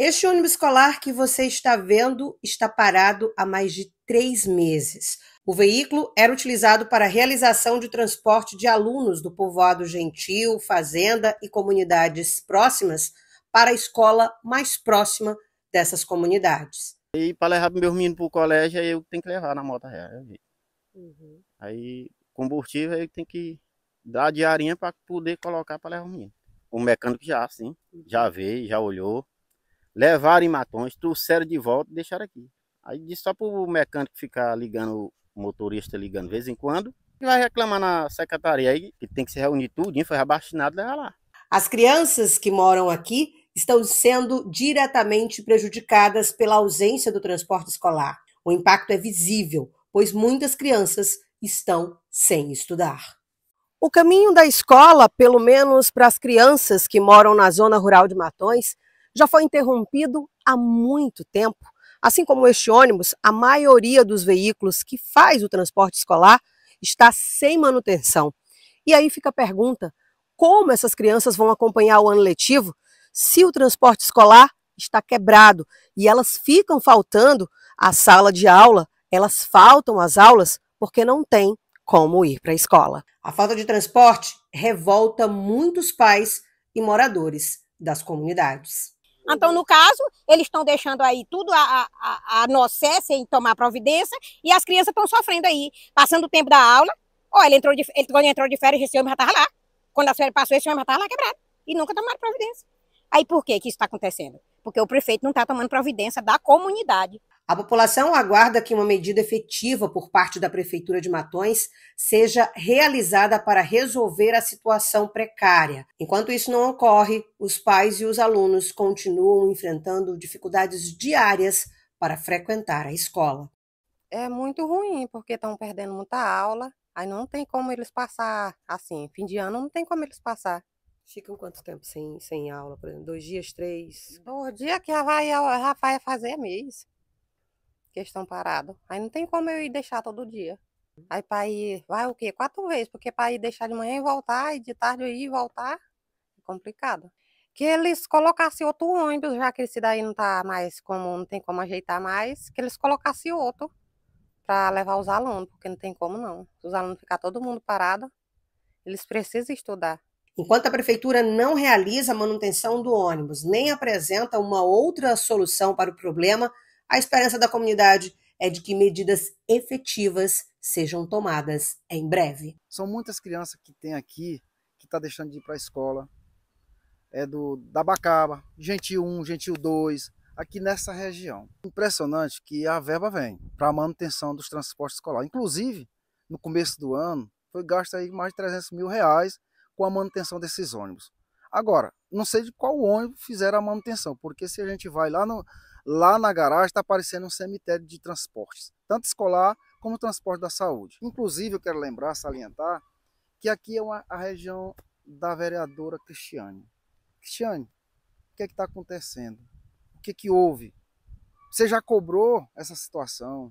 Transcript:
Este ônibus escolar que você está vendo está parado há mais de três meses. O veículo era utilizado para a realização de transporte de alunos do povoado Gentil, Fazenda e comunidades próximas para a escola mais próxima dessas comunidades. E para levar meus meninos para o colégio, eu tenho que levar na moto real. Uhum. Aí, combustível, eu tenho que dar diarinha para poder colocar para levar o menino. O mecânico já, sim, já uhum. veio, já olhou, levaram em matões, trouxeram de volta e deixaram aqui. Aí disse só para o mecânico ficar ligando, o motorista ligando de vez em quando, e vai reclamar na secretaria aí, que tem que se reunir tudo, foi abastinado leva lá. As crianças que moram aqui estão sendo diretamente prejudicadas pela ausência do transporte escolar. O impacto é visível, pois muitas crianças estão sem estudar. O caminho da escola, pelo menos para as crianças que moram na zona rural de Matões, já foi interrompido há muito tempo. Assim como este ônibus, a maioria dos veículos que faz o transporte escolar está sem manutenção. E aí fica a pergunta: como essas crianças vão acompanhar o ano letivo se o transporte escolar está quebrado e elas ficam faltando a sala de aula, elas faltam as aulas porque não tem como ir para a escola. A falta de transporte revolta muitos pais e moradores das comunidades. Então, no caso, eles estão deixando aí tudo a, a, a nocé sem tomar providência e as crianças estão sofrendo aí, passando o tempo da aula. Ó, ele entrou de, ele, quando entrou de férias, esse homem já estava lá. Quando a férias passou, esse homem já estava lá quebrado. E nunca tomaram providência. Aí por que, que isso está acontecendo? Porque o prefeito não está tomando providência da comunidade. A população aguarda que uma medida efetiva por parte da Prefeitura de Matões seja realizada para resolver a situação precária. Enquanto isso não ocorre, os pais e os alunos continuam enfrentando dificuldades diárias para frequentar a escola. É muito ruim, porque estão perdendo muita aula, aí não tem como eles passar assim. Fim de ano não tem como eles passar. Ficam quanto tempo sem, sem aula, por exemplo? Dois dias, três? Por dia que a vai, já fazer mês que estão parados. Aí não tem como eu ir deixar todo dia. Aí para ir, vai o quê? Quatro vezes, porque para ir deixar de manhã e voltar, e de tarde ir e voltar, é complicado. Que eles colocassem outro ônibus, já que esse daí não tá mais como, não tem como ajeitar mais, que eles colocassem outro para levar os alunos, porque não tem como não. Os alunos ficar todo mundo parado, eles precisam estudar. Enquanto a prefeitura não realiza a manutenção do ônibus, nem apresenta uma outra solução para o problema, a esperança da comunidade é de que medidas efetivas sejam tomadas em breve. São muitas crianças que tem aqui que estão tá deixando de ir para a escola. É do da Bacaba, Gentil 1, Gentil 2, aqui nessa região. Impressionante que a verba vem para a manutenção dos transportes escolares. Inclusive, no começo do ano, foi gasto aí mais de 300 mil reais com a manutenção desses ônibus. Agora, não sei de qual ônibus fizeram a manutenção, porque se a gente vai lá no, lá na garagem está aparecendo um cemitério de transportes, tanto escolar como transporte da saúde. Inclusive, eu quero lembrar, salientar, que aqui é uma, a região da vereadora Cristiane. Cristiane, o que é está acontecendo? O que, é que houve? Você já cobrou essa situação?